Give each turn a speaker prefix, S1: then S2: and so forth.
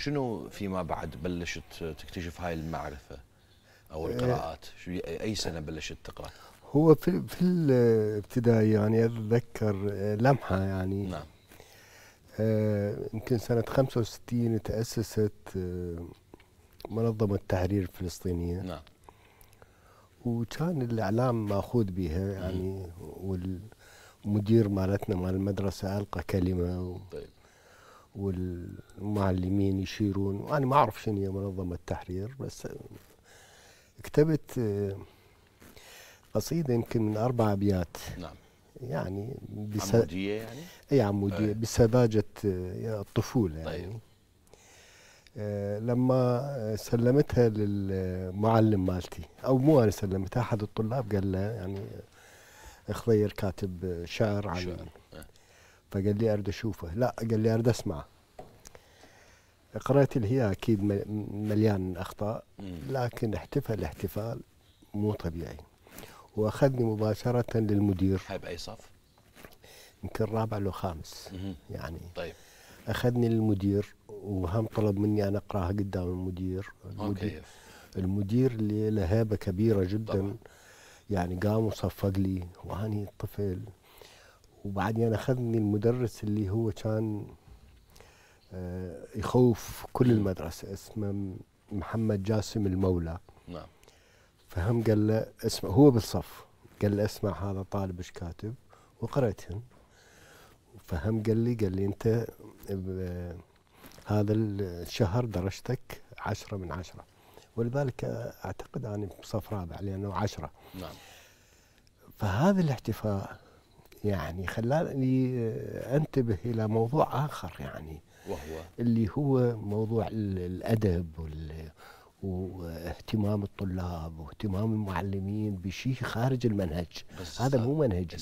S1: شنو فيما بعد بلشت تكتشف هاي المعرفه او القراءات شو اي سنه بلشت تقرا هو في في الابتدائي يعني اتذكر آه، لمحه يعني نعم آه، يمكن آه سنه 65 تاسست منظمه التحرير الفلسطينيه نعم وكان الاعلام ماخوذ بها يعني والمدير مالتنا مال المدرسه القى كلمه طيب والمعلمين يشيرون وانا ما اعرف شنو هي منظمه التحرير بس كتبت آه، قصيده يمكن من اربع ابيات نعم يعني بس عموديه يعني؟ اي عموديه طيب. بسذاجه آه، الطفوله يعني طيب. آه، لما سلمتها للمعلم مالتي او مو انا سلمتها احد الطلاب قال له يعني خضير كاتب شعر عن شعر. فقال لي ارد اشوفه لا قال لي ارد اسمعه قرأت اللي هي اكيد مليان اخطاء لكن احتفل احتفال مو طبيعي واخذني مباشره للمدير حاب اي صف؟ يمكن رابع لو خامس يعني طيب اخذني للمدير وهم طلب مني انا اقراها قدام المدير المدير, أوكي. المدير اللي له هيبه كبيره جدا طبعا. يعني قام وصفق لي واني طفل وبعدين اخذني المدرس اللي هو كان آه، يخوف كل المدرسه اسمه محمد جاسم المولى نعم فهم قال له اسمع هو بالصف قال له اسمع هذا طالب ايش كاتب وقرأتهم فهم قال لي قال لي انت هذا الشهر درجتك عشرة من عشرة ولذلك اعتقد اني بصف رابع لانه عشرة نعم فهذا الاحتفاء يعني خلاني آه، انتبه الى موضوع اخر يعني وهو اللي هو موضوع الادب واهتمام الطلاب واهتمام المعلمين بشيء خارج المنهج هذا مو منهج